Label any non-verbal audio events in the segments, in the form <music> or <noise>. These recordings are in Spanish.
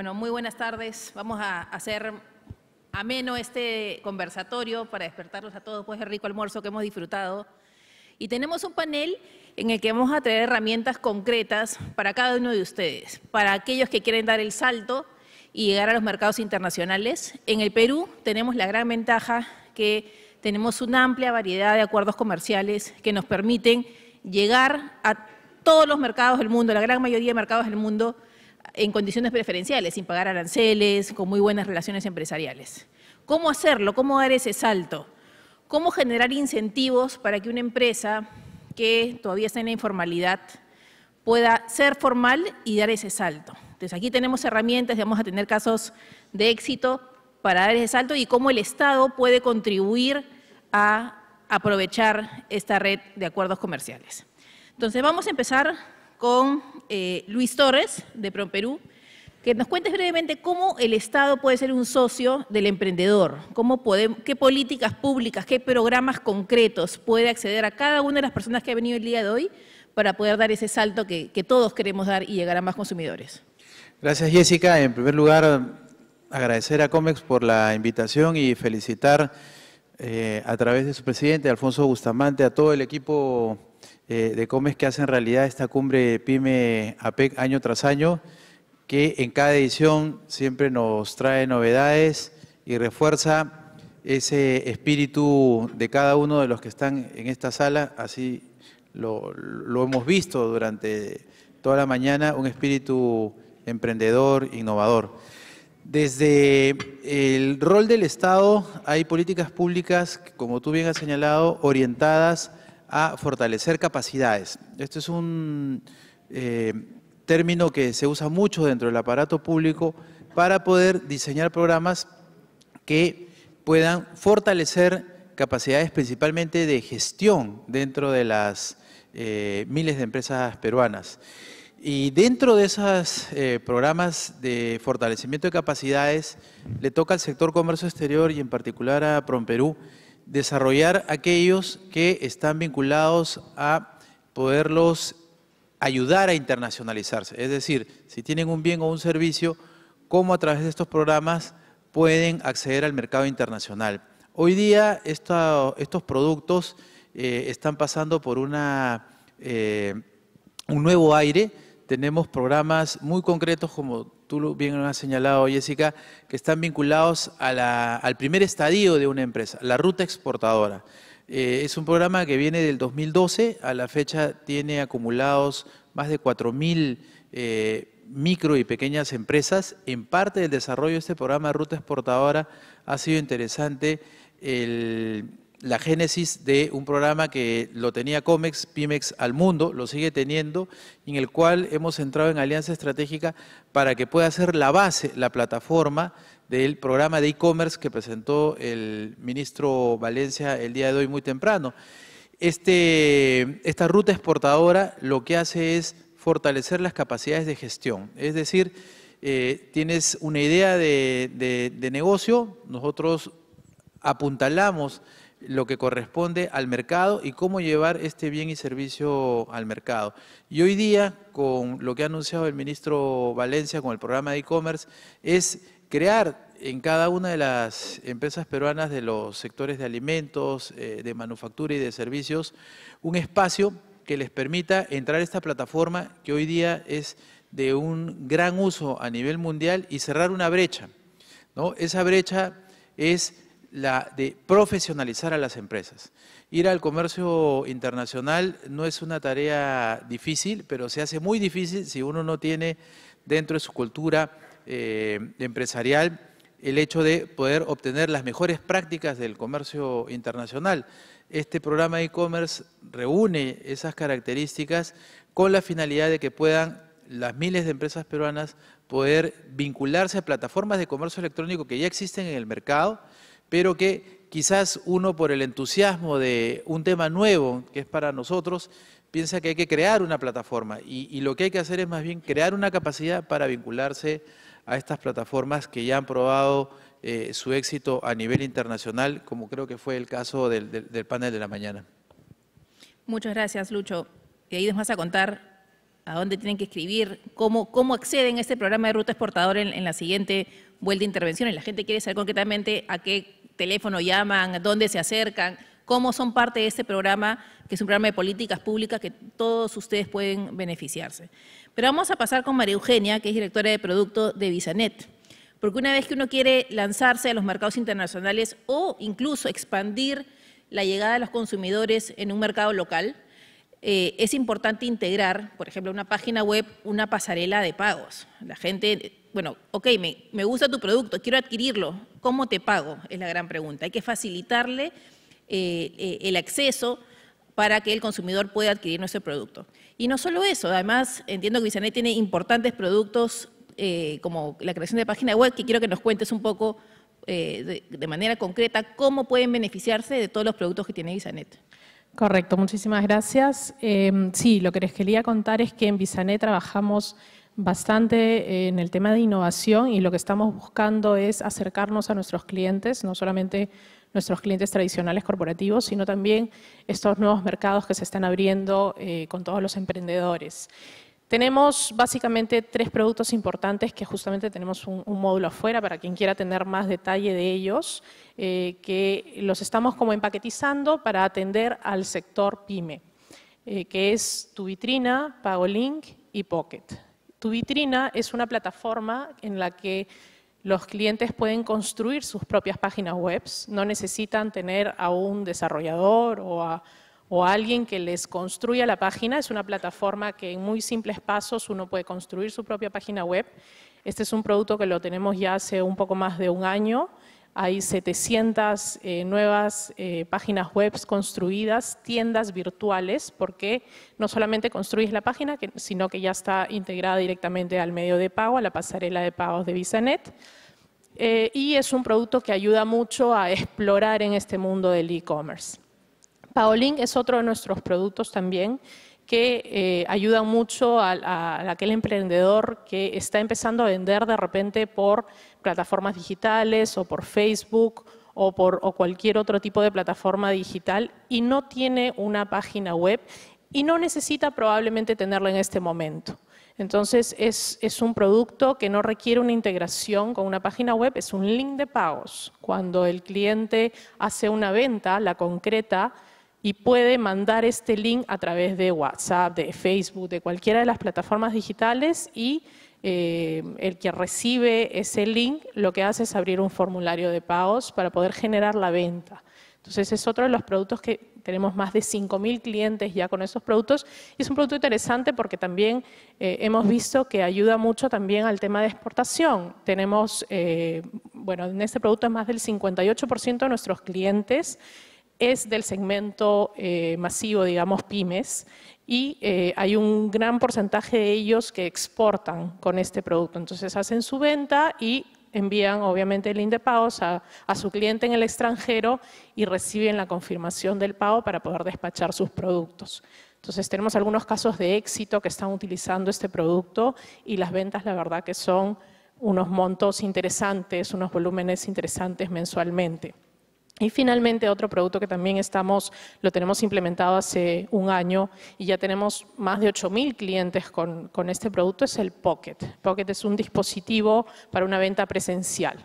Bueno, muy buenas tardes. Vamos a hacer ameno este conversatorio para despertarlos a todos después del rico almuerzo que hemos disfrutado. Y tenemos un panel en el que vamos a traer herramientas concretas para cada uno de ustedes, para aquellos que quieren dar el salto y llegar a los mercados internacionales. En el Perú tenemos la gran ventaja que tenemos una amplia variedad de acuerdos comerciales que nos permiten llegar a todos los mercados del mundo, la gran mayoría de mercados del mundo, en condiciones preferenciales, sin pagar aranceles, con muy buenas relaciones empresariales. ¿Cómo hacerlo? ¿Cómo dar ese salto? ¿Cómo generar incentivos para que una empresa que todavía está en la informalidad pueda ser formal y dar ese salto? Entonces aquí tenemos herramientas, vamos a tener casos de éxito para dar ese salto y cómo el Estado puede contribuir a aprovechar esta red de acuerdos comerciales. Entonces vamos a empezar con eh, Luis Torres, de ProPerú, que nos cuentes brevemente cómo el Estado puede ser un socio del emprendedor, cómo qué políticas públicas, qué programas concretos puede acceder a cada una de las personas que ha venido el día de hoy para poder dar ese salto que, todos queremos dar y llegar a más consumidores. Gracias, Jessica. En primer lugar, agradecer a COMEX por la invitación y felicitar eh, a través de su presidente, Alfonso Bustamante, a todo el equipo eh, de de Comes que hacen realidad esta cumbre PYME APEC año tras año, que en cada edición siempre nos trae novedades y refuerza ese espíritu de cada uno de los que están en esta sala, así lo, lo hemos visto durante toda la mañana, un espíritu emprendedor, innovador. Desde el rol del Estado hay políticas públicas, como tú bien has señalado, orientadas a fortalecer capacidades. Este es un eh, término que se usa mucho dentro del aparato público para poder diseñar programas que puedan fortalecer capacidades principalmente de gestión dentro de las eh, miles de empresas peruanas. Y dentro de esos eh, programas de fortalecimiento de capacidades, le toca al sector comercio exterior y en particular a PROMPERÚ desarrollar aquellos que están vinculados a poderlos ayudar a internacionalizarse. Es decir, si tienen un bien o un servicio, cómo a través de estos programas pueden acceder al mercado internacional. Hoy día estos productos eh, están pasando por eh, un nuevo aire tenemos programas muy concretos, como tú bien lo has señalado, Jessica, que están vinculados al primer estadio de una empresa, la ruta exportadora. Eh, es un programa que viene del 2012, a la fecha tiene acumulados más de 4.000 eh, micro y pequeñas empresas. En parte del desarrollo de este programa Ruta Exportadora ha sido interesante el, la génesis de un programa que lo tenía Comex, Pimex al mundo, lo sigue teniendo, en el cual hemos entrado en alianza estratégica para que pueda ser la base, la plataforma del programa de e-commerce que presentó el ministro Valencia el día de hoy muy temprano. Este, esta ruta exportadora lo que hace es fortalecer las capacidades de gestión, es decir, eh, tienes una idea de negocio, nosotros apuntalamos lo que corresponde al mercado y cómo llevar este bien y servicio al mercado. Y hoy día, con lo que ha anunciado el ministro Valencia con el programa de e-commerce, es crear en cada una de las empresas peruanas de los sectores de alimentos, eh, de manufactura y de servicios, un espacio que les permita entrar a esta plataforma que hoy día es de un gran uso a nivel mundial y cerrar una brecha. ¿no? Esa brecha es la de profesionalizar a las empresas. Ir al comercio internacional no es una tarea difícil, pero se hace muy difícil si uno no tiene dentro de su cultura eh, empresarial el hecho de poder obtener las mejores prácticas del comercio internacional. Este programa e-commerce reúne esas características con la finalidad de que puedan las miles de empresas peruanas poder vincularse a plataformas de comercio electrónico que ya existen en el mercado pero que quizás uno por el entusiasmo de un tema nuevo que es para nosotros, piensa que hay que crear una plataforma y, lo que hay que hacer es más bien crear una capacidad para vincularse a estas plataformas que ya han probado eh, su éxito a nivel internacional, como creo que fue el caso del, panel de la mañana. Muchas gracias, Lucho. Y ahí nos vas a contar a dónde tienen que escribir, cómo, cómo acceden a este programa de ruta exportador en, en la siguiente vuelta de intervención. Y la gente quiere saber concretamente a qué teléfono llaman, dónde se acercan, cómo son parte de este programa, que es un programa de políticas públicas que todos ustedes pueden beneficiarse. Pero vamos a pasar con María Eugenia, que es directora de producto de Visanet. Porque una vez que uno quiere lanzarse a los mercados internacionales o incluso expandir la llegada de los consumidores en un mercado local, eh, es importante integrar, por ejemplo, una página web, una pasarela de pagos. La gente bueno, ok, me, gusta tu producto, quiero adquirirlo, ¿cómo te pago? Es la gran pregunta. Hay que facilitarle eh, eh, el acceso para que el consumidor pueda adquirir nuestro producto. Y no solo eso, además entiendo que Visanet tiene importantes productos eh, como la creación de página web, que quiero que nos cuentes un poco de, manera concreta cómo pueden beneficiarse de todos los productos que tiene Visanet. Correcto, muchísimas gracias. Em, sí, lo que les quería contar es que en Visanet trabajamos bastante eh, en el tema de innovación y lo que estamos buscando es acercarnos a nuestros clientes, no solamente nuestros clientes tradicionales corporativos, sino también estos nuevos mercados que se están abriendo eh, con todos los emprendedores. Tenemos básicamente tres productos importantes que justamente tenemos un, módulo afuera para quien quiera tener más detalle de ellos, eh, que los estamos como empaquetizando para atender al sector PyME, que es tu vitrina, PagoLink y Pocket. Tu vitrina es una plataforma en la que los clientes pueden construir sus propias páginas web, no necesitan tener a un desarrollador o a, o alguien que les construya la página. Es una plataforma que en muy simples pasos uno puede construir su propia página web. Este es un producto que lo tenemos ya hace un poco más de un año. Hay 700 eh, nuevas eh, páginas web construidas, tiendas virtuales, porque no solamente construís la página, sino que ya está integrada directamente al medio de pago, a la pasarela de pagos de VisaNet. Eh, y es un producto que ayuda mucho a explorar en este mundo del e-commerce. Paolink es otro de nuestros productos también que ayuda mucho a, aquel emprendedor que está empezando a vender de repente por plataformas digitales o por Facebook o por cualquier otro tipo de plataforma digital y no tiene una página web y no necesita probablemente tenerla en este momento. Entonces es, es, un producto que no requiere una integración con una página web, es un link de pagos. Cuando el cliente hace una venta, la concreta, y puede mandar este link a través de WhatsApp, de Facebook, de cualquiera de las plataformas digitales y eh, el que recibe ese link lo que hace es abrir un formulario de pagos para poder generar la venta. Entonces es otro de los productos que tenemos más de 5.000 clientes ya con esos productos y es un producto interesante porque también eh, hemos visto que ayuda mucho también al tema de exportación. Tenemos, eh, bueno, en este producto más del 58% de nuestros clientes es del segmento masivo, digamos, pymes, y eh, hay un gran porcentaje de ellos que exportan con este producto. Entonces hacen su venta y envían obviamente el de a, a su cliente en el extranjero y reciben la confirmación del pago para poder despachar sus productos. Entonces tenemos algunos casos de éxito que están utilizando este producto y las ventas la verdad que son unos montos interesantes, unos volúmenes interesantes mensualmente. Y finalmente otro producto que también estamos, lo tenemos implementado hace un año y ya tenemos más de 8.000 clientes con, con, este producto, es el Pocket. Pocket es un dispositivo para una venta presencial.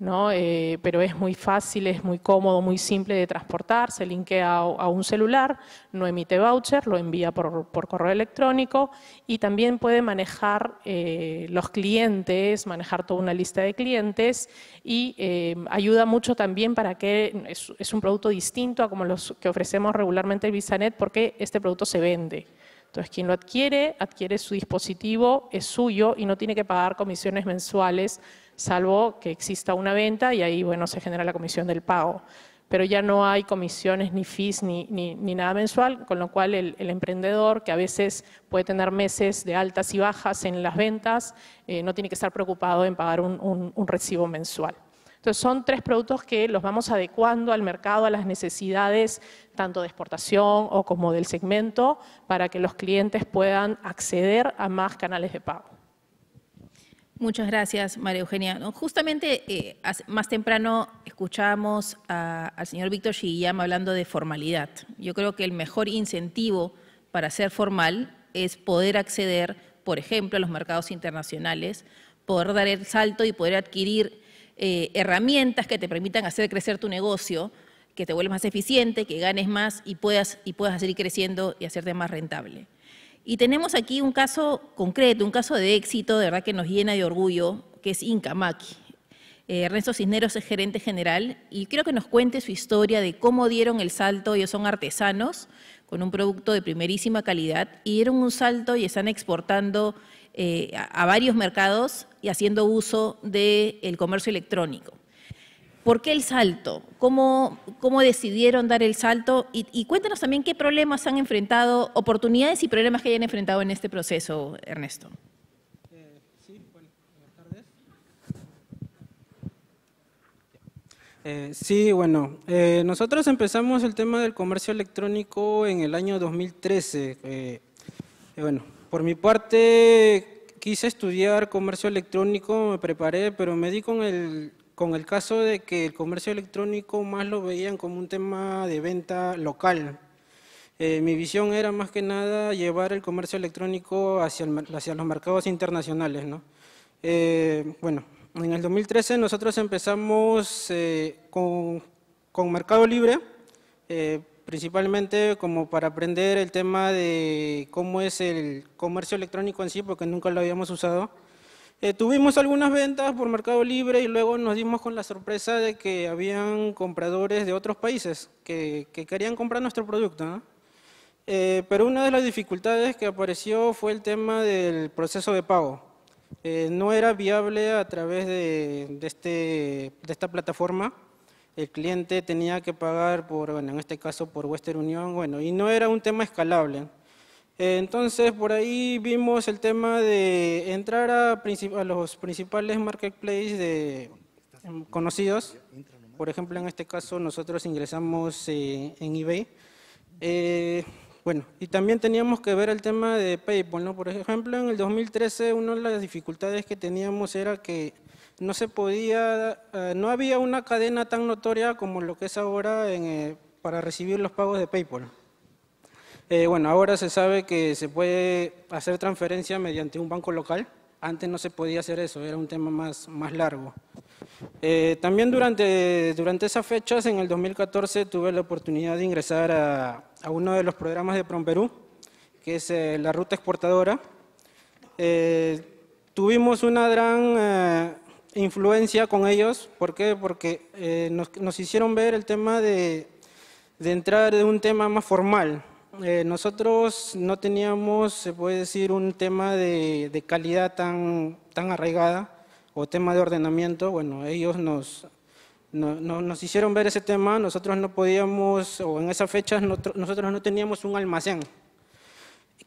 Eh, pero es muy fácil, es muy cómodo, muy simple de transportar, se linkea a, un celular, no emite voucher, lo envía por, correo electrónico y también puede manejar eh, los clientes, manejar toda una lista de clientes y eh, ayuda mucho también para que es, es, un producto distinto a como los que ofrecemos regularmente en Visanet porque este producto se vende. Entonces, quien lo adquiere, adquiere su dispositivo, es suyo y no tiene que pagar comisiones mensuales salvo que exista una venta y ahí bueno, se genera la comisión del pago. Pero ya no hay comisiones, ni fees, ni, nada mensual, con lo cual el, emprendedor, que a veces puede tener meses de altas y bajas en las ventas, eh, no tiene que estar preocupado en pagar un, un recibo mensual. Entonces son tres productos que los vamos adecuando al mercado, a las necesidades tanto de exportación o como del segmento, para que los clientes puedan acceder a más canales de pago. Muchas gracias, María Eugenia. justamente eh, más temprano escuchábamos al señor Víctor Shigiyama hablando de formalidad. Yo creo que el mejor incentivo para ser formal es poder acceder, por ejemplo, a los mercados internacionales, poder dar el salto y poder adquirir eh, herramientas que te permitan hacer crecer tu negocio, que te vuelvas más eficiente, que ganes más y puedas, y puedas seguir creciendo y hacerte más rentable. Y tenemos aquí un caso concreto, un caso de éxito, de verdad que nos llena de orgullo, que es Incamaki. Eh, Ernesto Cisneros es gerente general y creo que nos cuente su historia de cómo dieron el salto. Ellos son artesanos con un producto de primerísima calidad y dieron un salto y están exportando eh, a, varios mercados y haciendo uso del comercio electrónico. ¿Por qué el salto? ¿Cómo, cómo decidieron dar el salto? Y, cuéntanos también qué problemas han enfrentado, oportunidades y problemas que hayan enfrentado en este proceso, Ernesto. Eh, sí, bueno, eh, nosotros empezamos el tema del comercio electrónico en el año 2013. Eh, bueno, por mi parte quise estudiar comercio electrónico, me preparé, pero me di con el con el caso de que el comercio electrónico más lo veían como un tema de venta local. Eh, mi visión era más que nada llevar el comercio electrónico hacia, los mercados internacionales. Eh, bueno, en el 2013 nosotros empezamos eh, con, Mercado Libre, principalmente como para aprender el tema de cómo es el comercio electrónico en sí, porque nunca lo habíamos usado. Eh, tuvimos algunas ventas por Mercado Libre y luego nos dimos con la sorpresa de que habían compradores de otros países que, querían comprar nuestro producto. Eh, pero una de las dificultades que apareció fue el tema del proceso de pago. Eh, no era viable a través este, de, esta plataforma. El cliente tenía que pagar por, bueno, en este caso por Western Union, bueno, y no era un tema escalable. Entonces, por ahí vimos el tema de entrar a, los principales marketplaces de, conocidos. Por ejemplo, en este caso nosotros ingresamos eh, en eBay. Eh, bueno, y también teníamos que ver el tema de PayPal, Por ejemplo, en el 2013 una de las dificultades que teníamos era que no se podía, eh, no había una cadena tan notoria como lo que es ahora para recibir los pagos de PayPal. Eh, bueno, ahora se sabe que se puede hacer transferencia mediante un banco local. Antes no se podía hacer eso, era un tema más, largo. Eh, también durante, esas fechas, en el 2014, tuve la oportunidad de ingresar a, uno de los programas de PromPerú, que es eh, la ruta exportadora. tuvimos una gran influencia con ellos. ¿Por qué? Porque nos, hicieron ver el tema de, de entrar de un tema más formal, eh, nosotros no teníamos, se puede decir, un tema de, calidad tan, tan arraigada o tema de ordenamiento. Bueno, ellos nos, nos hicieron ver ese tema, nosotros no podíamos, o en esas fechas nosotros no teníamos un almacén,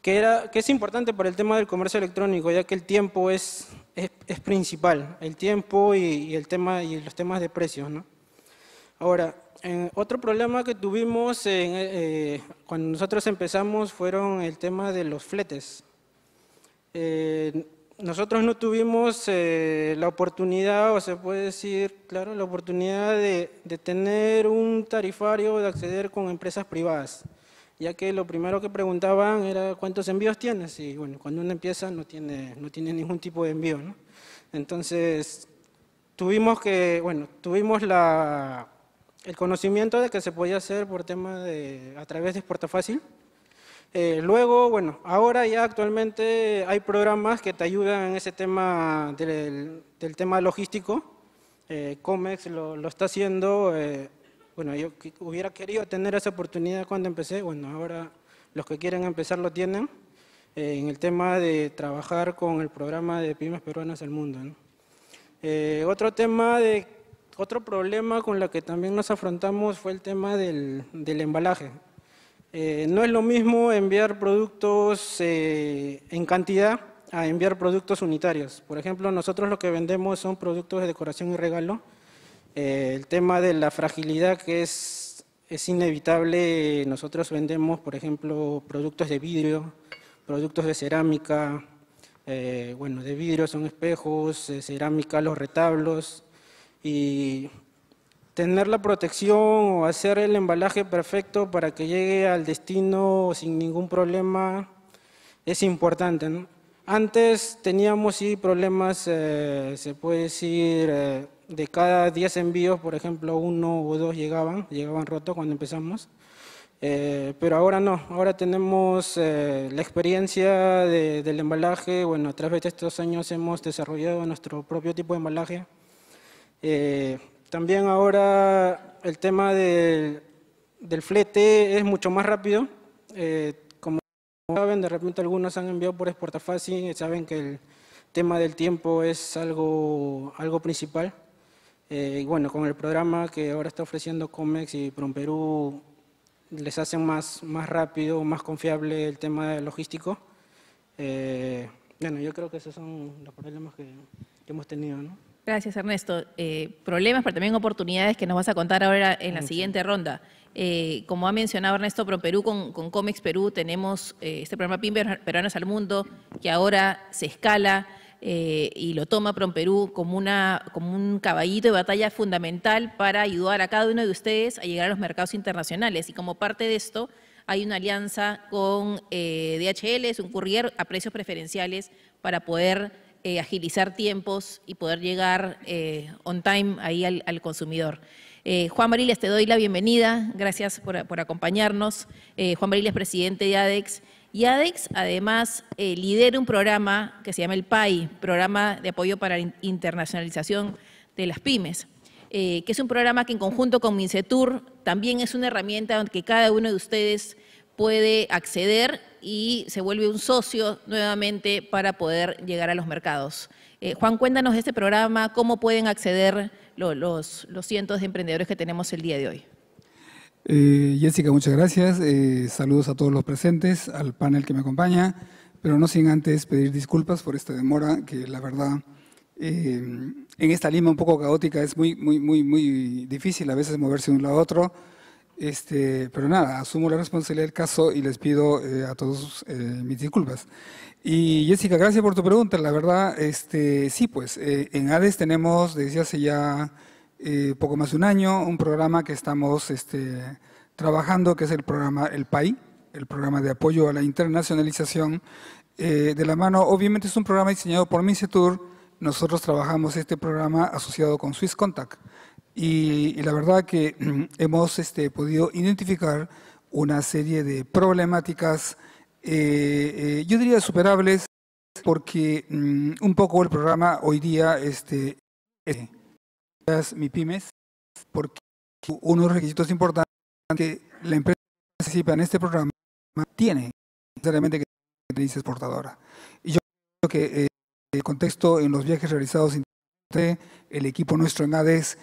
que, era, que es importante para el tema del comercio electrónico, ya que el tiempo es, es, principal, el tiempo y, el tema, y los temas de precios, ¿no? Ahora, otro problema que tuvimos eh, cuando nosotros empezamos fueron el tema de los fletes. Eh, nosotros no tuvimos eh, la oportunidad, o se puede decir, claro, la oportunidad de, tener un tarifario, de acceder con empresas privadas, ya que lo primero que preguntaban era cuántos envíos tienes, y bueno, cuando uno empieza no tiene, no tiene ningún tipo de envío, Entonces, tuvimos que, bueno, tuvimos la el conocimiento de que se podía hacer por tema de, a través de Exportafácil. Fácil. Eh, luego, bueno, ahora ya actualmente hay programas que te ayudan en ese tema del, tema logístico. Eh, Comex lo, está haciendo. Eh, bueno, yo hubiera querido tener esa oportunidad cuando empecé. Bueno, ahora los que quieren empezar lo tienen. en el tema de trabajar con el programa de pymes peruanas del mundo. otro tema de otro problema con el que también nos afrontamos fue el tema del, embalaje. Eh, no es lo mismo enviar productos eh, en cantidad a enviar productos unitarios. Por ejemplo, nosotros lo que vendemos son productos de decoración y regalo. Eh, el tema de la fragilidad que es, es inevitable, nosotros vendemos, por ejemplo, productos de vidrio, productos de cerámica, bueno, de vidrio son espejos, cerámica los retablos, y tener la protección o hacer el embalaje perfecto para que llegue al destino sin ningún problema es importante. Antes teníamos sí, problemas, eh, se puede decir, eh, de cada 10 envíos, por ejemplo, uno o dos llegaban, llegaban rotos cuando empezamos. Eh, pero ahora no, ahora tenemos la experiencia del embalaje, bueno, a través de estos años hemos desarrollado nuestro propio tipo de embalaje, eh, también ahora el tema del, del, flete es mucho más rápido. Eh, como saben, de repente algunos han enviado por exportafácil, saben que el tema del tiempo es algo, algo principal. Eh, y bueno, con el programa que ahora está ofreciendo Comex y Promperú, les hacen más, más rápido, más confiable el tema logístico. Eh, bueno, yo creo que esos son los problemas que, que hemos tenido, ¿no? Gracias, Ernesto. Eh, problemas, pero también oportunidades que nos vas a contar ahora en la siguiente ronda. Eh, como ha mencionado Ernesto, ProPerú con, con Comex Perú tenemos eh, este programa PIN Peruanos al Mundo, que ahora se escala y lo toma Promperú como, una, como un caballito de batalla fundamental para ayudar a cada uno de ustedes a llegar a los mercados internacionales. Y como parte de esto, hay una alianza con DHL, es un courier a precios preferenciales para poder eh, agilizar tiempos y poder llegar eh, on time ahí al, consumidor. Eh, Juan Mariles, te doy la bienvenida, gracias por, acompañarnos. Juan Mariles, presidente de ADEX. Y ADEX además lidera un programa que se llama el PAI, Programa de Apoyo para la Internacionalización de las Pymes. que es un programa que en conjunto con MINCETUR también es una herramienta que cada uno de ustedes puede acceder y se vuelve un socio nuevamente para poder llegar a los mercados. Eh, Juan, cuéntanos de este programa, cómo pueden acceder los, cientos de emprendedores que tenemos el día de hoy. Eh, Jessica, muchas gracias. Eh, saludos a todos los presentes, al panel que me acompaña, pero no sin antes pedir disculpas por esta demora, que la verdad en esta Lima un poco caótica es muy, muy, muy difícil a veces moverse de un lado a otro este, pero nada, asumo la responsabilidad del caso y les pido eh, a todos eh, mis disculpas. Y Jessica, gracias por tu pregunta. La verdad, este, sí, pues eh, en ADES tenemos desde hace ya poco más de un año un programa que estamos este, trabajando, que es el programa El PAI, el programa de apoyo a la internacionalización de la mano. Obviamente es un programa diseñado por Tour. Nosotros trabajamos este programa asociado con Swiss Contact y, la verdad que <clears throat> hemos este, podido identificar una serie de problemáticas, eh, eh yo diría superables, porque mm, un poco el programa hoy día, este, pymes, las pymes porque los requisitos importantes que la empresa que participa en este programa tiene necesariamente que ser exportadora. Y yo creo que eh, el contexto en los viajes realizados, el equipo nuestro en ADES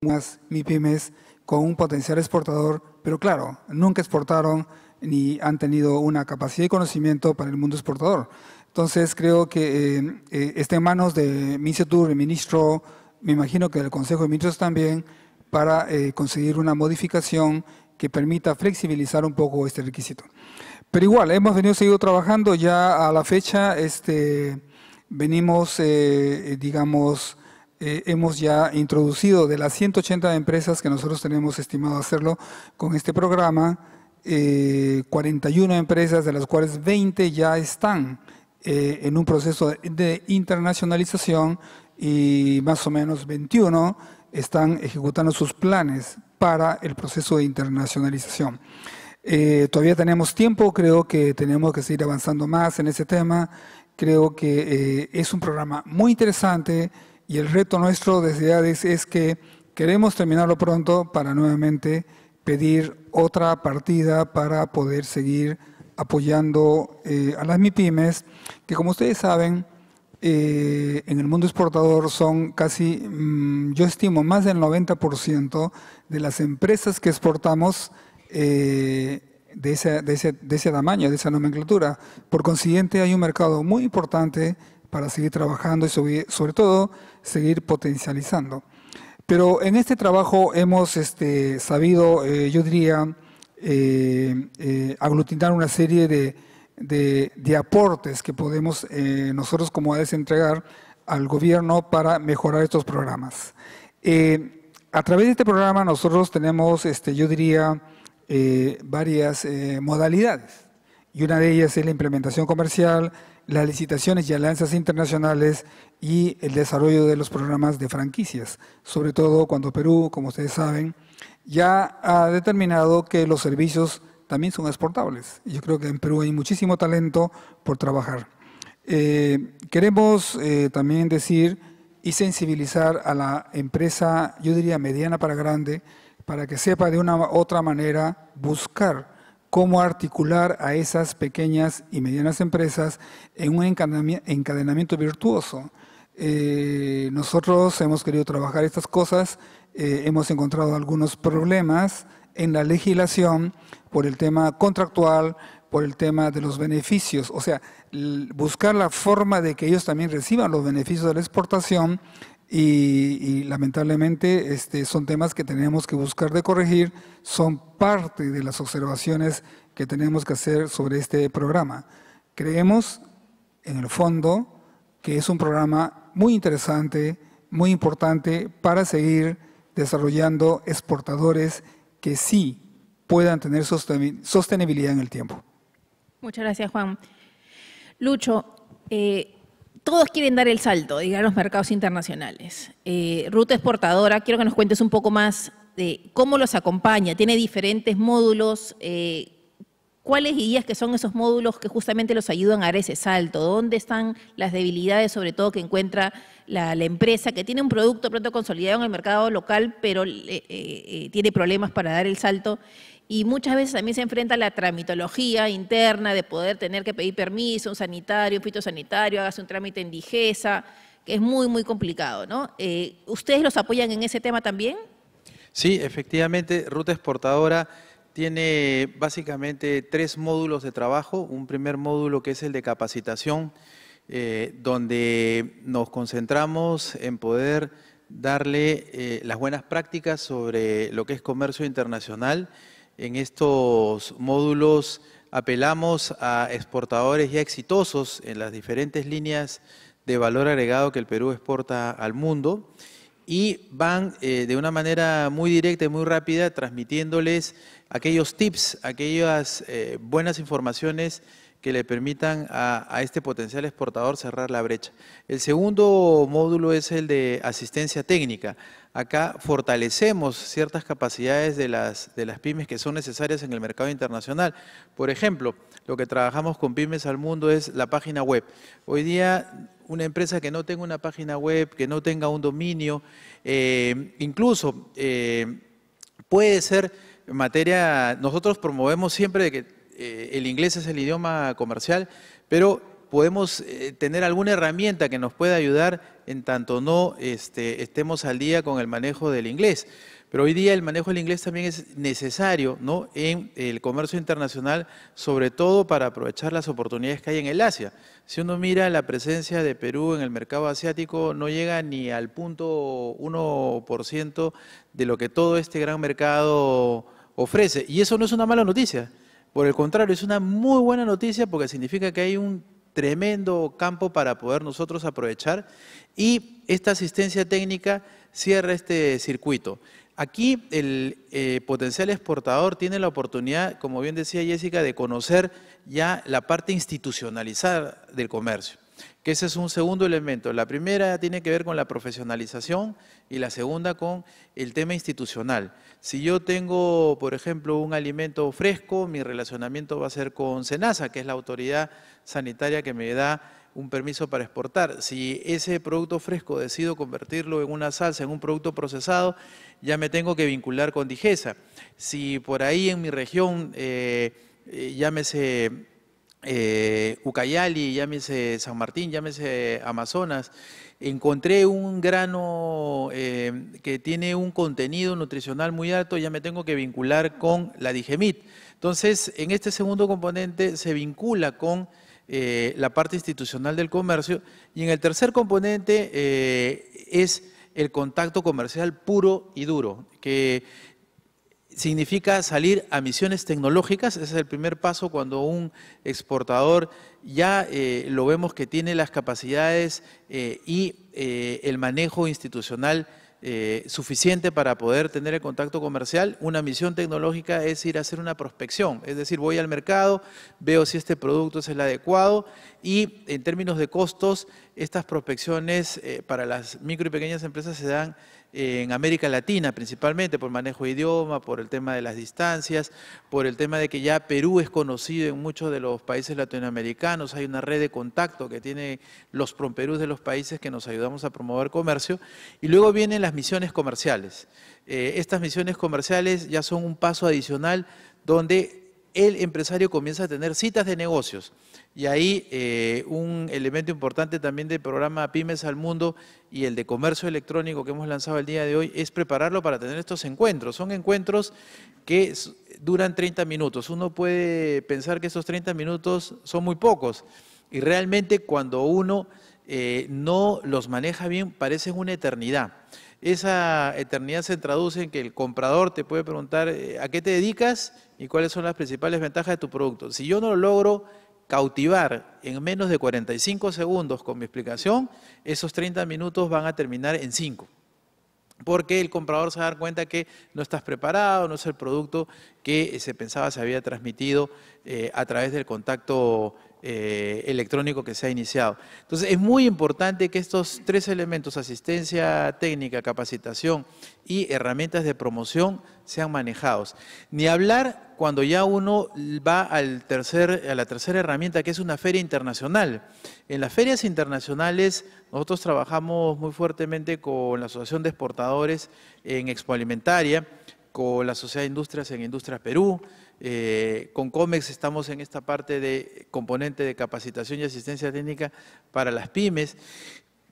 unas MIPIMES con un potencial exportador, pero claro, nunca exportaron ni han tenido una capacidad y conocimiento para el mundo exportador. Entonces creo que eh, eh, está en manos de Ministro el ministro, me imagino que del Consejo de Ministros también, para eh, conseguir una modificación que permita flexibilizar un poco este requisito. Pero igual, hemos venido seguido trabajando ya a la fecha, este, venimos, digamos, eh, hemos ya introducido de las 180 empresas que nosotros tenemos estimado hacerlo con este programa, 41 eh, empresas, de las cuales 20 ya están eh, en un proceso de internacionalización y más o menos 21 están ejecutando sus planes para el proceso de internacionalización. todavía tenemos tiempo, creo que tenemos que seguir avanzando más en ese tema. Creo que es un programa muy interesante y el reto nuestro desde ADES es que queremos terminarlo pronto para nuevamente pedir otra partida para poder seguir apoyando eh, a las MIPIMES, que como ustedes saben, eh, en el mundo exportador son casi, mm, yo estimo, más del 90% de las empresas que exportamos eh, de, ese, de, ese, de ese tamaño, de esa nomenclatura. Por consiguiente, hay un mercado muy importante para seguir trabajando y sobre todo seguir potencializando. Pero en este trabajo hemos este, sabido, eh, yo diría, eh, eh, aglutinar una serie de, aportes que podemos nosotros como ADES entregar al gobierno para mejorar estos programas. a través de este programa nosotros tenemos, este, yo diría, varias modalidades y una de ellas es la implementación comercial, las licitaciones y alianzas internacionales y el desarrollo de los programas de franquicias, sobre todo cuando Perú, como ustedes saben, ya ha determinado que los servicios también son exportables. Yo creo que en Perú hay muchísimo talento por trabajar. Eh, queremos eh, también decir y sensibilizar a la empresa, yo diría mediana para grande, para que sepa de una u otra manera buscar cómo articular a esas pequeñas y medianas empresas en un encadenamiento virtuoso. Eh, nosotros hemos querido trabajar estas cosas, eh, hemos encontrado algunos problemas en la legislación por el tema contractual, por el tema de los beneficios, o sea, buscar la forma de que ellos también reciban los beneficios de la exportación y, lamentablemente este, son temas que tenemos que buscar de corregir, son parte de las observaciones que tenemos que hacer sobre este programa. Creemos, en el fondo, que es un programa muy interesante, muy importante para seguir desarrollando exportadores que sí puedan tener sostenibilidad en el tiempo. Muchas gracias, Juan. Lucho, eh, todos quieren dar el salto, digamos, a los mercados internacionales. Eh, ruta exportadora, quiero que nos cuentes un poco más de cómo los acompaña. Tiene diferentes módulos. Eh, ¿Cuáles guías que son esos módulos que justamente los ayudan a dar ese salto? ¿Dónde están las debilidades, sobre todo, que encuentra la, empresa que tiene un producto pronto consolidado en el mercado local, pero eh, tiene problemas para dar el salto? y muchas veces también se enfrenta a la tramitología interna de poder tener que pedir permiso, un sanitario, un fitosanitario, hágase un trámite en digesa, que es muy, muy complicado, ¿no? Eh, ¿Ustedes los apoyan en ese tema también? Sí, efectivamente, Ruta Exportadora tiene básicamente tres módulos de trabajo. Un primer módulo que es el de capacitación, eh, donde nos concentramos en poder darle eh, las buenas prácticas sobre lo que es comercio internacional en estos módulos apelamos a exportadores ya exitosos en las diferentes líneas de valor agregado que el Perú exporta al mundo y van eh, de una manera muy directa y muy rápida transmitiéndoles aquellos tips, aquellas eh, buenas informaciones que le permitan a, este potencial exportador cerrar la brecha. El segundo módulo es el de asistencia técnica acá fortalecemos ciertas capacidades de las, de las pymes que son necesarias en el mercado internacional. Por ejemplo, lo que trabajamos con Pymes al Mundo es la página web. Hoy día una empresa que no tenga una página web, que no tenga un dominio, eh, incluso eh, puede ser materia, nosotros promovemos siempre que eh, el inglés es el idioma comercial, pero podemos eh, tener alguna herramienta que nos pueda ayudar en tanto no este, estemos al día con el manejo del inglés. Pero hoy día el manejo del inglés también es necesario ¿no? en el comercio internacional, sobre todo para aprovechar las oportunidades que hay en el Asia. Si uno mira la presencia de Perú en el mercado asiático, no llega ni al punto 1% de lo que todo este gran mercado ofrece. Y eso no es una mala noticia. Por el contrario, es una muy buena noticia porque significa que hay un tremendo campo para poder nosotros aprovechar y esta asistencia técnica cierra este circuito. Aquí el eh, potencial exportador tiene la oportunidad, como bien decía Jessica, de conocer ya la parte institucionalizada del comercio ese es un segundo elemento. La primera tiene que ver con la profesionalización y la segunda con el tema institucional. Si yo tengo, por ejemplo, un alimento fresco, mi relacionamiento va a ser con SENASA, que es la autoridad sanitaria que me da un permiso para exportar. Si ese producto fresco decido convertirlo en una salsa, en un producto procesado, ya me tengo que vincular con Digesa. Si por ahí en mi región, eh, eh, llámese... Eh, Ucayali, llámese San Martín, llámese Amazonas, encontré un grano eh, que tiene un contenido nutricional muy alto, ya me tengo que vincular con la digemit. Entonces, en este segundo componente se vincula con eh, la parte institucional del comercio y en el tercer componente eh, es el contacto comercial puro y duro, que significa salir a misiones tecnológicas. Ese es el primer paso cuando un exportador ya eh, lo vemos que tiene las capacidades eh, y eh, el manejo institucional suficiente para poder tener el contacto comercial. Una misión tecnológica es ir a hacer una prospección, es decir, voy al mercado, veo si este producto es el adecuado y en términos de costos, estas prospecciones para las micro y pequeñas empresas se dan en América Latina principalmente, por manejo de idioma, por el tema de las distancias, por el tema de que ya Perú es conocido en muchos de los países latinoamericanos, hay una red de contacto que tiene los Promperús de los países que nos ayudamos a promover comercio, y luego vienen las misiones comerciales. Eh, estas misiones comerciales ya son un paso adicional donde el empresario comienza a tener citas de negocios. Y ahí eh, un elemento importante también del programa Pymes al Mundo y el de comercio electrónico que hemos lanzado el día de hoy es prepararlo para tener estos encuentros. Son encuentros que duran 30 minutos. Uno puede pensar que esos 30 minutos son muy pocos y realmente cuando uno eh, no los maneja bien parecen una eternidad. Esa eternidad se traduce en que el comprador te puede preguntar eh, a qué te dedicas y cuáles son las principales ventajas de tu producto. Si yo no lo logro cautivar en menos de 45 segundos con mi explicación, esos 30 minutos van a terminar en 5. Porque el comprador se va a dar cuenta que no estás preparado, no es el producto que eh, se pensaba se había transmitido eh, a través del contacto eh, electrónico que se ha iniciado. Entonces, es muy importante que estos tres elementos, asistencia técnica, capacitación y herramientas de promoción, sean manejados. Ni hablar cuando ya uno va al tercer, a la tercera herramienta, que es una feria internacional. En las ferias internacionales, nosotros trabajamos muy fuertemente con la Asociación de Exportadores en Expoalimentaria, con la Sociedad de Industrias en Industrias Perú, eh, con COMEX estamos en esta parte de componente de capacitación y asistencia técnica para las pymes,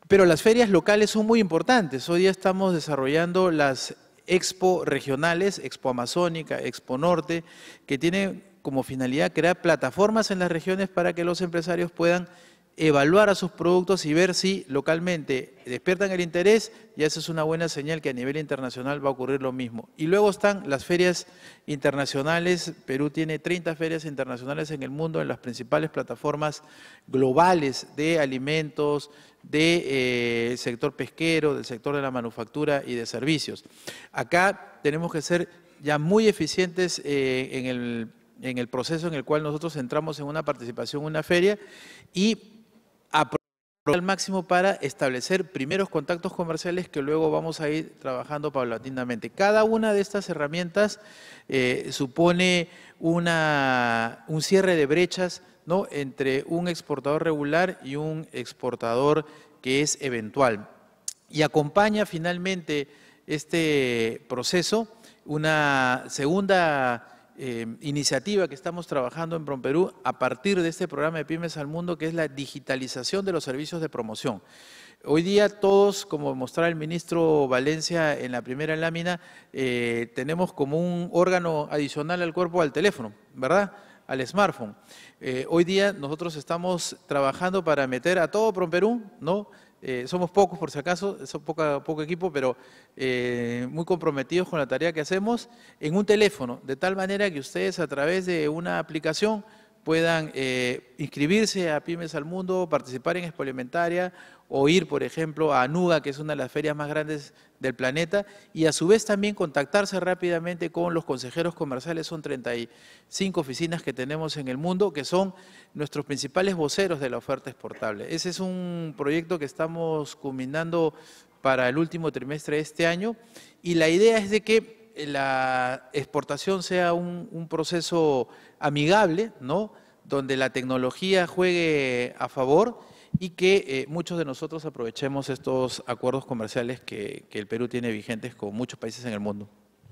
pero las ferias locales son muy importantes. Hoy día estamos desarrollando las expo regionales, expo amazónica, expo norte, que tienen como finalidad crear plataformas en las regiones para que los empresarios puedan evaluar a sus productos y ver si localmente despiertan el interés, y esa es una buena señal que a nivel internacional va a ocurrir lo mismo. Y luego están las ferias internacionales, Perú tiene 30 ferias internacionales en el mundo, en las principales plataformas globales de alimentos, del de, eh, sector pesquero, del sector de la manufactura y de servicios. Acá tenemos que ser ya muy eficientes eh, en el en el proceso en el cual nosotros entramos en una participación, una feria, y al máximo para establecer primeros contactos comerciales que luego vamos a ir trabajando paulatinamente. Cada una de estas herramientas eh, supone una, un cierre de brechas ¿no? entre un exportador regular y un exportador que es eventual. Y acompaña finalmente este proceso una segunda Em, iniciativa que estamos trabajando en Promperú a partir de este programa de Pymes al Mundo, que es la digitalización de los servicios de promoción. Hoy día todos, como mostraba el ministro Valencia en la primera lámina, eh, tenemos como un órgano adicional al cuerpo al teléfono, ¿verdad? al smartphone. Eh, hoy día nosotros estamos trabajando para meter a todo Promperú, ¿no? Eh, somos pocos, por si acaso, son poca, poco equipo, pero eh, muy comprometidos con la tarea que hacemos en un teléfono, de tal manera que ustedes a través de una aplicación puedan eh, inscribirse a Pymes al Mundo, participar en Expolimentaria o ir, por ejemplo, a Anuga, que es una de las ferias más grandes del planeta, y a su vez también contactarse rápidamente con los consejeros comerciales. Son 35 oficinas que tenemos en el mundo, que son nuestros principales voceros de la oferta exportable. Ese es un proyecto que estamos culminando para el último trimestre de este año, y la idea es de que la exportación sea un, proceso amigable, ¿no? donde la tecnología juegue a favor y que eh, muchos de nosotros aprovechemos estos acuerdos comerciales que, el Perú tiene vigentes con muchos países en el mundo.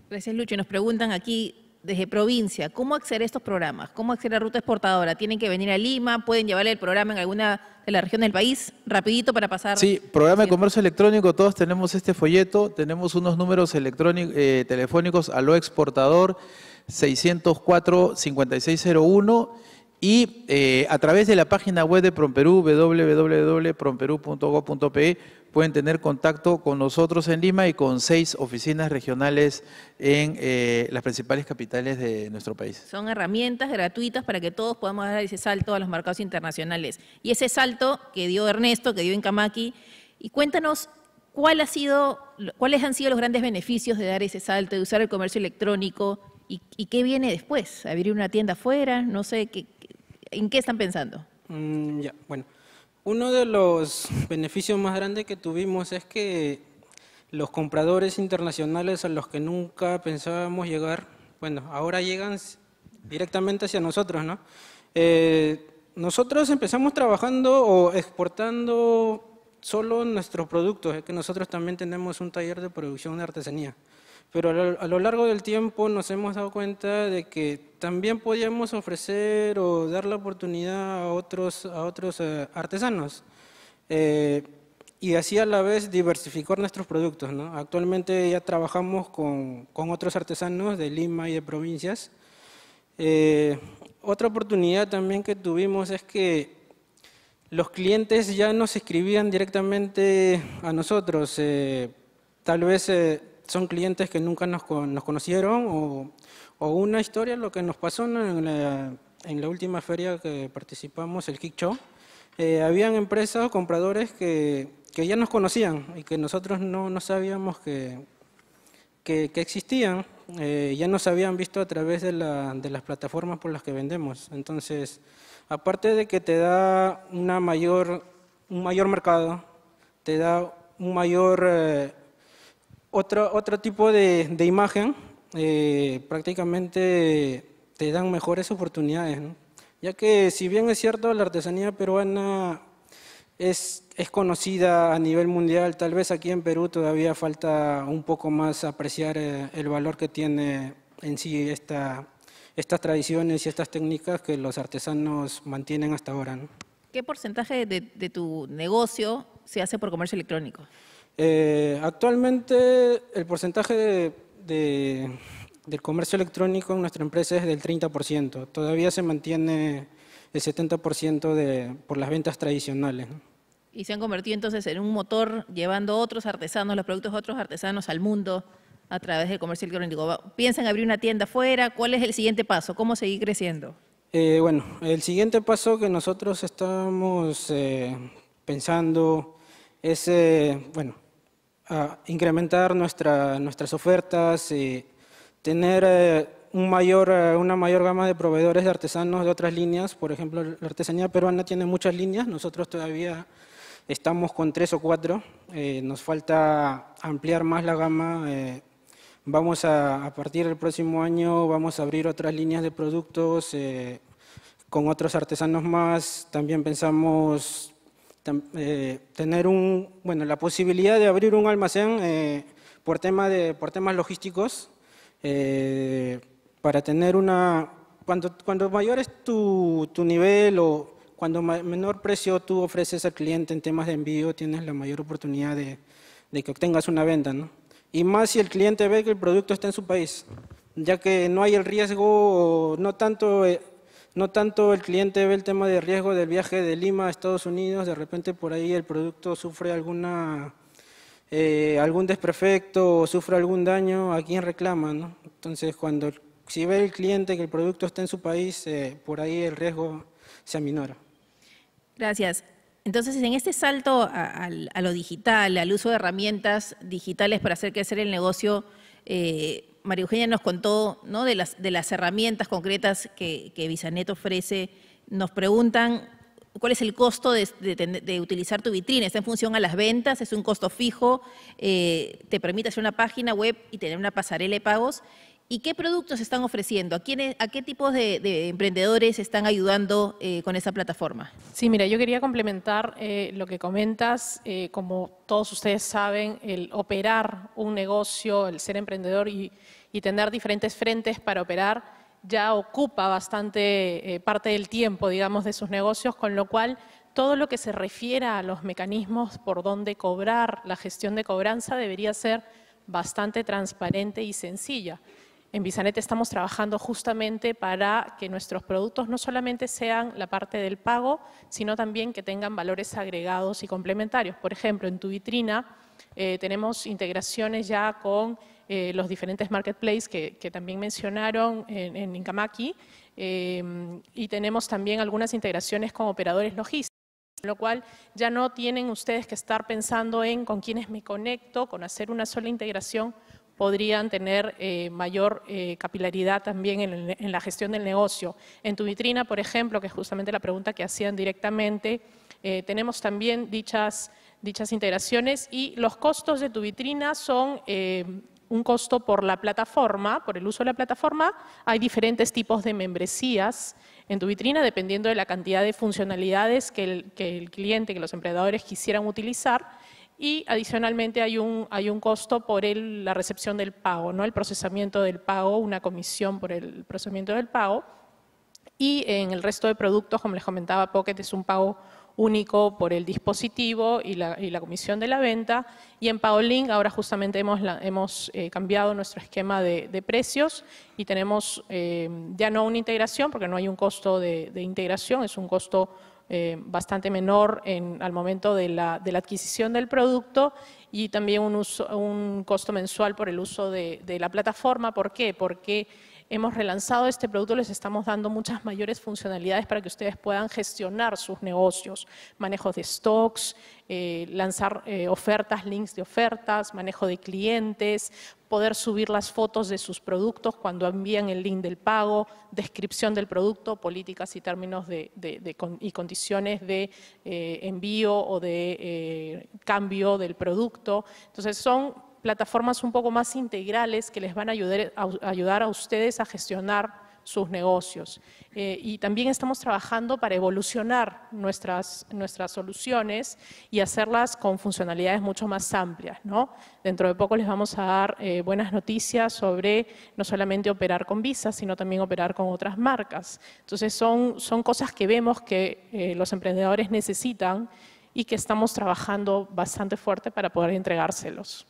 Gracias, Lucho. Nos preguntan aquí desde provincia, ¿cómo acceder a estos programas? ¿Cómo acceder a Ruta Exportadora? ¿Tienen que venir a Lima? ¿Pueden llevarle el programa en alguna de las regiones del país? Rapidito para pasar. Sí, programa de comercio electrónico, todos tenemos este folleto, tenemos unos números eh, telefónicos a lo exportador 604-5601 y eh, a través de la página web de Promperú, www.promperú.gov.pe, pueden tener contacto con nosotros en Lima y con seis oficinas regionales en eh, las principales capitales de nuestro país. Son herramientas gratuitas para que todos podamos dar ese salto a los mercados internacionales. Y ese salto que dio Ernesto, que dio Incamaki, y cuéntanos cuál ha sido, cuáles han sido los grandes beneficios de dar ese salto, de usar el comercio electrónico y, qué viene después, abrir una tienda afuera, no sé, ¿qué, ¿en qué están pensando? Mm, ya, bueno. Uno de los beneficios más grandes que tuvimos es que los compradores internacionales a los que nunca pensábamos llegar, bueno, ahora llegan directamente hacia nosotros, ¿no? Eh, nosotros empezamos trabajando o exportando solo nuestros productos, es que nosotros también tenemos un taller de producción de artesanía. Pero a lo, largo del tiempo nos hemos dado cuenta de que también podíamos ofrecer o dar la oportunidad a otros, a otros eh, artesanos. Eh, y así a la vez diversificar nuestros productos. ¿no? Actualmente ya trabajamos con, con, otros artesanos de Lima y de provincias. Eh, otra oportunidad también que tuvimos es que los clientes ya nos escribían directamente a nosotros. tal vez son clientes que nunca nos, conocieron o, una historia, lo que nos pasó en la, última feria que participamos, el Kick Show, eh, habían empresas o compradores que, ya nos conocían y que nosotros no, sabíamos que, que, existían, eh, ya nos habían visto a través de, la, de las plataformas por las que vendemos. Entonces, aparte de que te da una mayor, un mayor mercado, te da un mayor... Eh, otro, otro tipo de, de imagen, eh, prácticamente te dan mejores oportunidades, ya que si bien es cierto, la artesanía peruana es, es, conocida a nivel mundial, tal vez aquí en Perú todavía falta un poco más apreciar eh, el valor que tiene en sí esta, estas tradiciones y estas técnicas que los artesanos mantienen hasta ahora. ¿Qué porcentaje de tu negocio se hace por comercio electrónico? Eh, actualmente el porcentaje del comercio electrónico en nuestra empresa es del 30%. Todavía se mantiene el 70% por las ventas tradicionales. Y se han convertido entonces en un motor llevando otros artesanos, los productos de otros artesanos al mundo a través del comercio electrónico. ¿Piensan abrir una tienda fuera. ¿Cuál es el siguiente paso? ¿Cómo seguir creciendo? Eh, bueno, el siguiente paso que nosotros estamos eh, pensando es, bueno, a incrementar nuestra, nuestras ofertas tener eh, eh, una mayor gama de proveedores de artesanos de otras líneas. Por ejemplo, la artesanía peruana tiene muchas líneas, nosotros todavía estamos con tres o cuatro. Eh, nos falta ampliar más la gama. vamos a, a, partir del próximo año, vamos a abrir otras líneas de productos con otros artesanos más. También pensamos eh, tener un, bueno, la posibilidad de abrir un almacén eh, por, tema de, por temas logísticos, eh, para tener una, cuando, cuando mayor es tu, tu nivel o cuando menor precio tú ofreces al cliente en temas de envío, tienes la mayor oportunidad de, de que obtengas una venta, ¿no? Y más si el cliente ve que el producto está en su país, ya que no hay el riesgo, no tanto no tanto el cliente ve el tema de riesgo del viaje de Lima a Estados Unidos, de repente por ahí el producto sufre alguna, eh, algún desperfecto o sufre algún daño, a quién reclama. Entonces, cuando si ve el cliente que el producto está en su país, eh, por ahí el riesgo se aminora. Gracias. Entonces, en este salto a, lo digital, al uso de herramientas digitales para hacer que hacer el negocio, eh, María Eugenia nos contó ¿no? de, las, de las herramientas concretas que, que Visanet ofrece. Nos preguntan cuál es el costo de, de, utilizar tu vitrina. Está en función a las ventas, es un costo fijo, eh, te permite hacer una página web y tener una pasarela de pagos. ¿Y qué productos están ofreciendo? ¿A, a qué tipos de, emprendedores están ayudando eh, con esa plataforma? Sí, mira, yo quería complementar eh, lo que comentas. Eh, como todos ustedes saben, el operar un negocio, el ser emprendedor y, y tener diferentes frentes para operar ya ocupa bastante parte del tiempo, digamos, de sus negocios, con lo cual todo lo que se refiera a los mecanismos por donde cobrar, la gestión de cobranza debería ser bastante transparente y sencilla. En visanet estamos trabajando justamente para que nuestros productos no solamente sean la parte del pago, sino también que tengan valores agregados y complementarios. Por ejemplo, en tu vitrina eh, tenemos integraciones ya con eh, los diferentes marketplaces que, también mencionaron en, Incamaki em, y tenemos también algunas integraciones con operadores logísticos lo cual ya no tienen ustedes que estar pensando en con quiénes me conecto, con hacer una sola integración, podrían tener eh, mayor eh, capilaridad también en, la gestión del negocio. En tu vitrina, por ejemplo, que es justamente la pregunta que hacían directamente, eh, tenemos también dichas, dichas integraciones y los costos de tu vitrina son un costo por la plataforma, por el uso de la plataforma. Hay diferentes tipos de membresías en tu vitrina, dependiendo de la cantidad de funcionalidades que el, que el cliente, que los emprendedores quisieran utilizar y adicionalmente hay un, hay un costo por el, la recepción del pago, ¿no? el procesamiento del pago, una comisión por el procesamiento del pago. Y en el resto de productos, como les comentaba, Pocket es un pago único por el dispositivo y la, y la comisión de la venta. Y en PagoLink ahora justamente hemos, hemos eh, cambiado nuestro esquema de, precios y tenemos eh, ya no una integración, porque no hay un costo de, de integración, es un costo eh, bastante menor en, al momento de la, adquisición del producto y también un, costo mensual por el uso de, la plataforma. ¿Por qué? Porque hemos relanzado este producto, les estamos dando muchas mayores funcionalidades para que ustedes puedan gestionar sus negocios, Manejo de stocks, eh, lanzar eh, ofertas, links de ofertas, manejo de clientes, poder subir las fotos de sus productos cuando envían el link del pago, descripción del producto, políticas y términos de, y condiciones de eh, envío o de eh, cambio del producto. Entonces son plataformas un poco más integrales que les van a, ayudar a ustedes a gestionar sus negocios. Eh, y también estamos trabajando para evolucionar nuestras, soluciones y hacerlas con funcionalidades mucho más amplias. Dentro de poco les vamos a dar eh, buenas noticias sobre no solamente operar con Visa, sino también operar con otras marcas. Entonces son, cosas que vemos que eh, los emprendedores necesitan y que estamos trabajando bastante fuerte para poder entregárselos.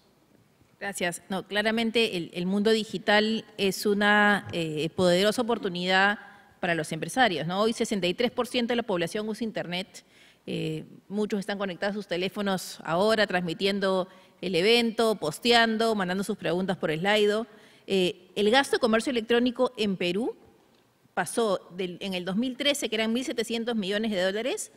Gracias. No, claramente el, mundo digital es una eh, poderosa oportunidad para los empresarios. ¿no? Hoy 63% de la población usa Internet. Eh, muchos están conectados a sus teléfonos ahora, transmitiendo el evento, posteando, mandando sus preguntas por Slido. Eh, el gasto de comercio electrónico en Perú pasó en el 2013, que eran 1.700 millones de dólares,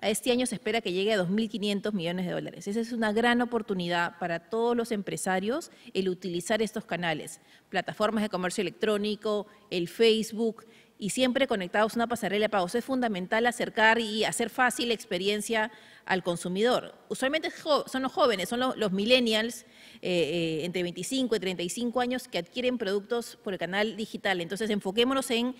este año se espera que llegue a 2.500 millones de dólares. Esa es una gran oportunidad para todos los empresarios el utilizar estos canales, plataformas de comercio electrónico, el Facebook y siempre conectados a una pasarela de pagos. Es fundamental acercar y hacer fácil la experiencia al consumidor. Usualmente son los jóvenes, son los, millennials eh, eh, entre 25 y 35 años que adquieren productos por el canal digital. Entonces enfoquémonos en,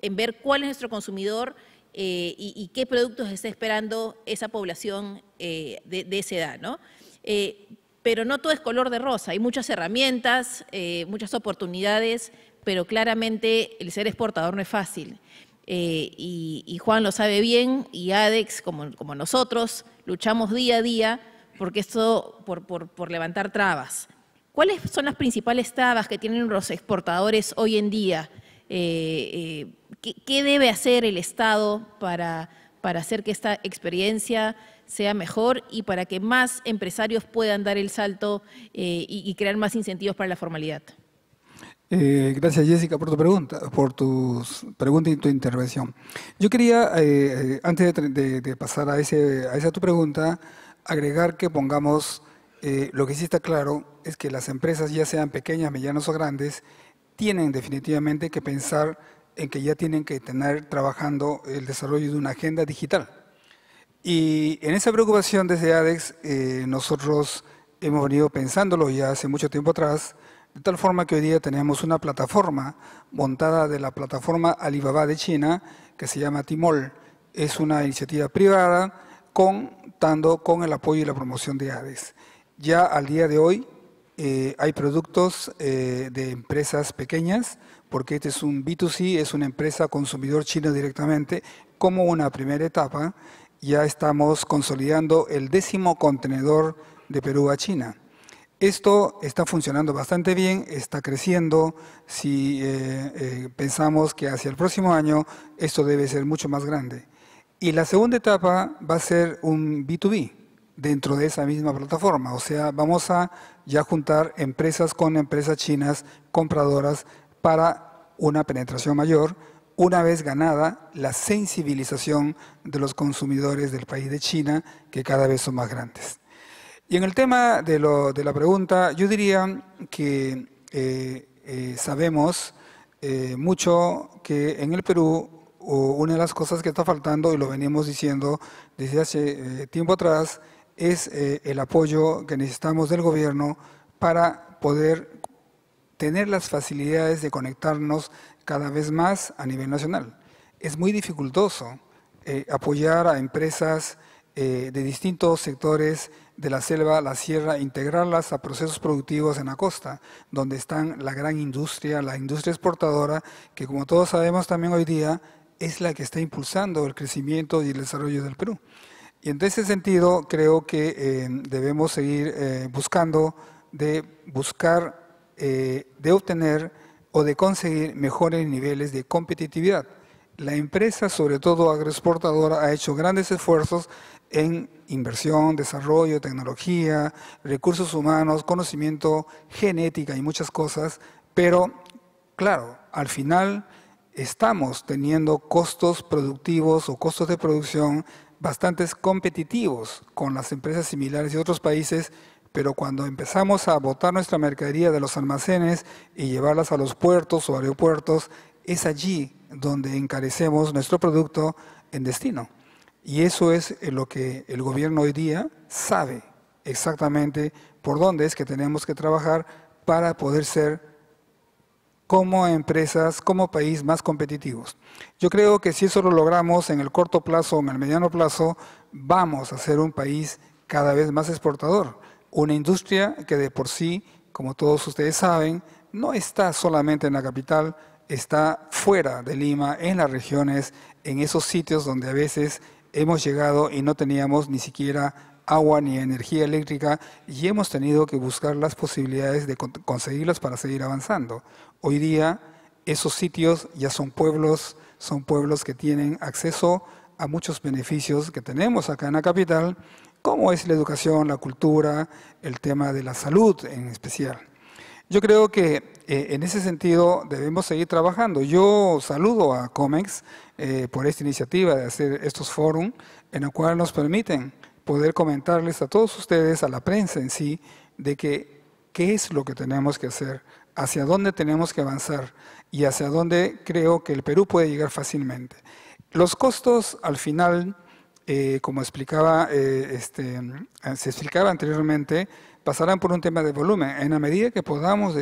en ver cuál es nuestro consumidor eh, y, qué productos está esperando esa población eh, de, esa edad, ¿no? Eh, pero no todo es color de rosa, hay muchas herramientas, muchas oportunidades, pero claramente el ser exportador no es fácil. Y, Juan lo sabe bien, y ADEX, como, nosotros, luchamos día a día porque esto, por, por, por levantar trabas. ¿Cuáles son las principales trabas que tienen los exportadores hoy en día? Eh, eh, ¿qué, debe hacer el Estado para, para hacer que esta experiencia sea mejor y para que más empresarios puedan dar el salto eh, y, crear más incentivos para la formalidad. gracias Jessica por tu pregunta, por tus preguntas y tu intervención. Yo quería, antes de, pasar a, a esa tu pregunta, agregar que pongamos, lo que sí está claro es que las empresas, ya sean pequeñas, medianas o grandes, tienen definitivamente que pensar en que ya tienen que tener trabajando el desarrollo de una agenda digital. Y en esa preocupación desde ADEX eh, nosotros hemos venido pensándolo ya hace mucho tiempo atrás, de tal forma que hoy día tenemos una plataforma montada de la plataforma Alibaba de China, que se llama Timol. Es una iniciativa privada contando con el apoyo y la promoción de ADEX. Ya al día de hoy eh, hay productos eh, de empresas pequeñas, porque este es un B2C, es una empresa consumidor chino directamente, como una primera etapa, ya estamos consolidando el décimo contenedor de Perú a China. Esto está funcionando bastante bien, está creciendo. Si eh, pensamos que hacia el próximo año esto debe ser mucho más grande. Y la segunda etapa va a ser un B2B, dentro de esa misma plataforma. O sea, vamos a ya juntar empresas con empresas chinas compradoras para una penetración mayor, una vez ganada la sensibilización de los consumidores del país de China, que cada vez son más grandes. Y en el tema de, lo, de la pregunta, yo diría que eh, eh, sabemos eh, mucho que en el Perú una de las cosas que está faltando, y lo venimos diciendo desde hace tiempo atrás, es eh, el apoyo que necesitamos del gobierno para poder tener las facilidades de conectarnos cada vez más a nivel nacional. Es muy dificultoso eh, apoyar a empresas eh, de distintos sectores de la selva, la sierra, integrarlas a procesos productivos en la costa, donde están la gran industria, la industria exportadora, que como todos sabemos también hoy día es la que está impulsando el crecimiento y el desarrollo del Perú. Y en ese sentido creo que eh, debemos seguir eh, buscando de buscar, eh, de obtener o de conseguir mejores niveles de competitividad. La empresa, sobre todo agroexportadora, ha hecho grandes esfuerzos en inversión, desarrollo, tecnología, recursos humanos, conocimiento, genética y muchas cosas, pero claro, al final estamos teniendo costos productivos o costos de producción bastantes competitivos con las empresas similares de otros países, pero cuando empezamos a botar nuestra mercadería de los almacenes y llevarlas a los puertos o aeropuertos, es allí donde encarecemos nuestro producto en destino. Y eso es lo que el gobierno hoy día sabe exactamente por dónde es que tenemos que trabajar para poder ser como empresas, como país más competitivos. Yo creo que si eso lo logramos en el corto plazo o en el mediano plazo, vamos a ser un país cada vez más exportador. Una industria que de por sí, como todos ustedes saben, no está solamente en la capital, está fuera de Lima, en las regiones, en esos sitios donde a veces hemos llegado y no teníamos ni siquiera agua ni energía eléctrica y hemos tenido que buscar las posibilidades de conseguirlas para seguir avanzando. Hoy día esos sitios ya son pueblos, son pueblos que tienen acceso a muchos beneficios que tenemos acá en la capital, como es la educación, la cultura, el tema de la salud en especial. Yo creo que eh, en ese sentido debemos seguir trabajando. Yo saludo a COMEX eh, por esta iniciativa de hacer estos foros en los cuales nos permiten poder comentarles a todos ustedes, a la prensa en sí, de que qué es lo que tenemos que hacer hacia dónde tenemos que avanzar y hacia dónde creo que el Perú puede llegar fácilmente. Los costos, al final, eh, como explicaba, eh, este, eh, se explicaba anteriormente, pasarán por un tema de volumen. En la medida que podamos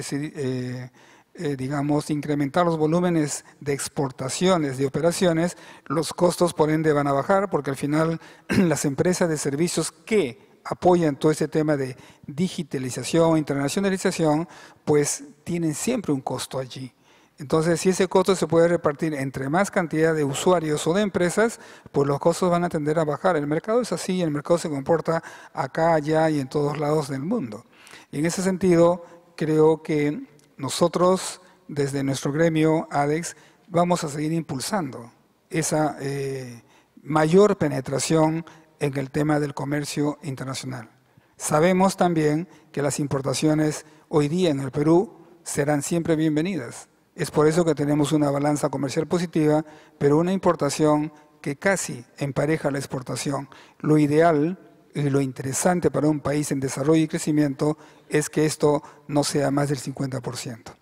digamos, incrementar los volúmenes de exportaciones, de operaciones, los costos por ende van a bajar porque al final <clears throat> las empresas de servicios que apoyan todo este tema de digitalización, internacionalización, pues tienen siempre un costo allí. Entonces, si ese costo se puede repartir entre más cantidad de usuarios o de empresas, pues los costos van a tender a bajar. El mercado es así, el mercado se comporta acá, allá y en todos lados del mundo. en ese sentido, creo que nosotros, desde nuestro gremio, ADEX, vamos a seguir impulsando esa eh, mayor penetración en el tema del comercio internacional. Sabemos también que las importaciones hoy día en el Perú serán siempre bienvenidas. Es por eso que tenemos una balanza comercial positiva, pero una importación que casi empareja la exportación. Lo ideal y lo interesante para un país en desarrollo y crecimiento es que esto no sea más del 50%.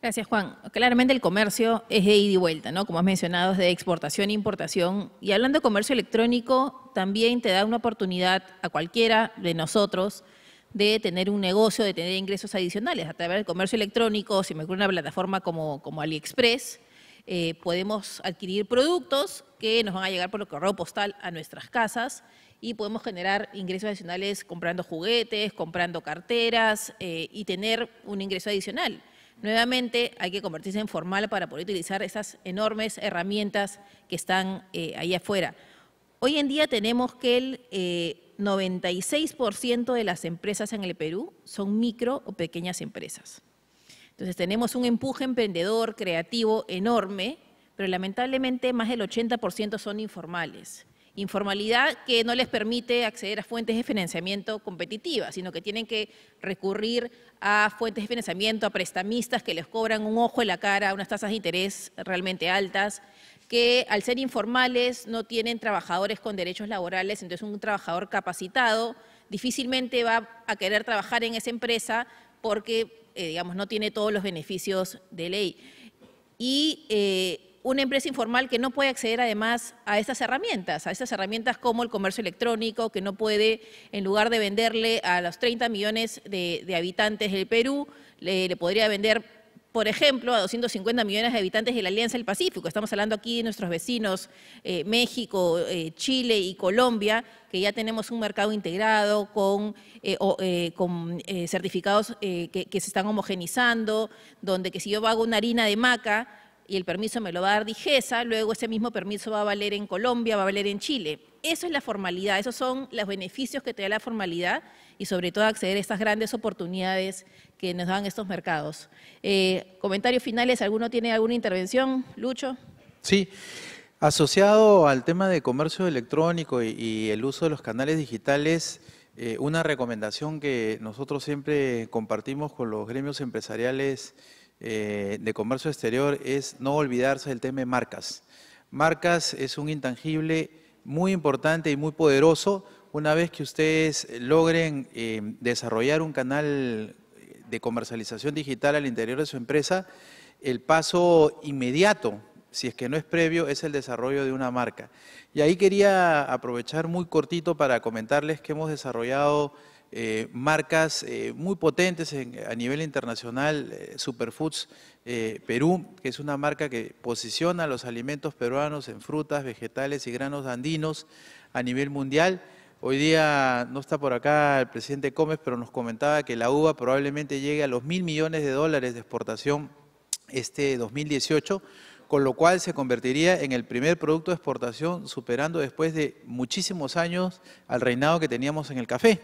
Gracias, Juan. Claramente el comercio es de ida y vuelta, ¿no? Como has mencionado, es de exportación e importación. Y hablando de comercio electrónico, también te da una oportunidad a cualquiera de nosotros de tener un negocio, de tener ingresos adicionales. A través del comercio electrónico, si me ocurre una plataforma como, AliExpress, eh, podemos adquirir productos que nos van a llegar por el correo postal a nuestras casas y podemos generar ingresos adicionales comprando juguetes, comprando carteras eh, y tener un ingreso adicional. Nuevamente hay que convertirse en formal para poder utilizar esas enormes herramientas que están eh, ahí afuera. Hoy en día tenemos que el 96% eh, de las empresas en el Perú son micro o pequeñas empresas. Entonces tenemos un empuje emprendedor, creativo, enorme, pero lamentablemente más del 80% son informales. Informalidad que no les permite acceder a fuentes de financiamiento competitivas, sino que tienen que recurrir a fuentes de financiamiento, a prestamistas que les cobran un ojo en la cara, unas tasas de interés realmente altas, que al ser informales no tienen trabajadores con derechos laborales, entonces un trabajador capacitado difícilmente va a querer trabajar en esa empresa porque, eh, digamos, no tiene todos los beneficios de ley. Y eh, una empresa informal que no puede acceder además a estas herramientas, a estas herramientas como el comercio electrónico, que no puede, en lugar de venderle a los 30 millones de, habitantes del Perú, le, podría vender por ejemplo, a 250 millones de habitantes de la Alianza del Pacífico. Estamos hablando aquí de nuestros vecinos eh, México, eh, Chile y Colombia, que ya tenemos un mercado integrado con, eh, certificados que, que, se están homogenizando, donde que si yo hago una harina de maca, y el permiso me lo va a dar Digesa, luego ese mismo permiso va a valer en Colombia, va a valer en Chile. Eso es la formalidad, esos son los beneficios que te da la formalidad y sobre todo acceder a estas grandes oportunidades que nos dan estos mercados. Eh, comentarios finales, ¿alguno tiene alguna intervención? Lucho. Sí, asociado al tema de comercio electrónico y, el uso de los canales digitales, eh, una recomendación que nosotros siempre compartimos con los gremios empresariales eh, de comercio exterior es no olvidarse del tema de marcas. Marcas es un intangible muy importante y muy poderoso. Una vez que ustedes logren eh, desarrollar un canal de comercialización digital al interior de su empresa, el paso inmediato, si es que no es previo, es el desarrollo de una marca. Y ahí quería aprovechar muy cortito para comentarles que hemos desarrollado eh, marcas eh, muy potentes a nivel internacional, eh, Superfoods Perú, que es una marca que posiciona los alimentos peruanos en frutas, vegetales y granos andinos a nivel mundial. Hoy día no está por acá el presidente Gómez, pero nos comentaba que la uva probablemente llegue a los mil millones de dólares de exportación este 2018, con lo cual se convertiría en el primer producto de exportación, superando después de muchísimos años al reinado que teníamos en el café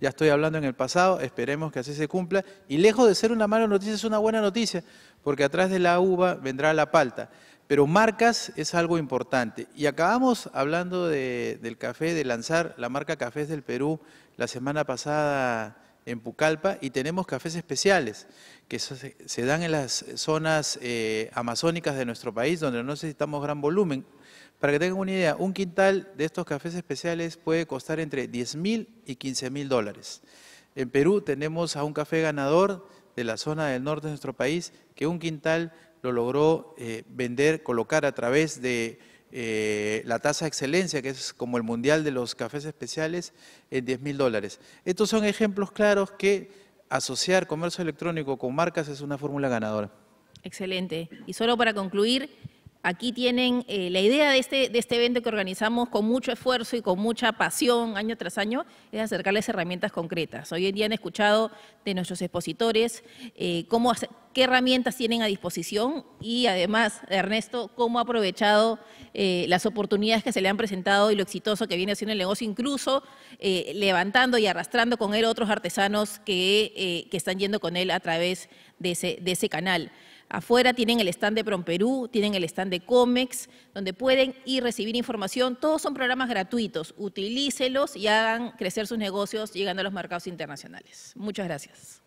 ya estoy hablando en el pasado, esperemos que así se cumpla. Y lejos de ser una mala noticia, es una buena noticia, porque atrás de la uva vendrá la palta. Pero marcas es algo importante. Y acabamos hablando del café, de lanzar la marca Cafés del Perú la semana pasada en Pucallpa y tenemos cafés especiales que se, dan en las zonas eh, amazónicas de nuestro país donde no necesitamos gran volumen. Para que tengan una idea, un quintal de estos cafés especiales puede costar entre 10 mil y 15 mil dólares. En Perú tenemos a un café ganador de la zona del norte de nuestro país que un quintal lo logró eh, vender, colocar a través de eh, la tasa de excelencia, que es como el mundial de los cafés especiales, en 10 mil dólares. Estos son ejemplos claros que asociar comercio electrónico con marcas es una fórmula ganadora. Excelente. Y solo para concluir, Aquí tienen eh, la idea de este, de este evento que organizamos con mucho esfuerzo y con mucha pasión año tras año, es acercarles herramientas concretas. Hoy en día han escuchado de nuestros expositores eh, cómo, qué herramientas tienen a disposición y además, Ernesto, cómo ha aprovechado eh, las oportunidades que se le han presentado y lo exitoso que viene haciendo el negocio, incluso levantando y arrastrando con él otros artesanos que, que, están yendo con él a través de ese, de ese canal. Afuera tienen el stand de Promperú, tienen el stand de Comex, donde pueden ir recibir información. Todos son programas gratuitos. Utilícelos y hagan crecer sus negocios llegando a los mercados internacionales. Muchas gracias.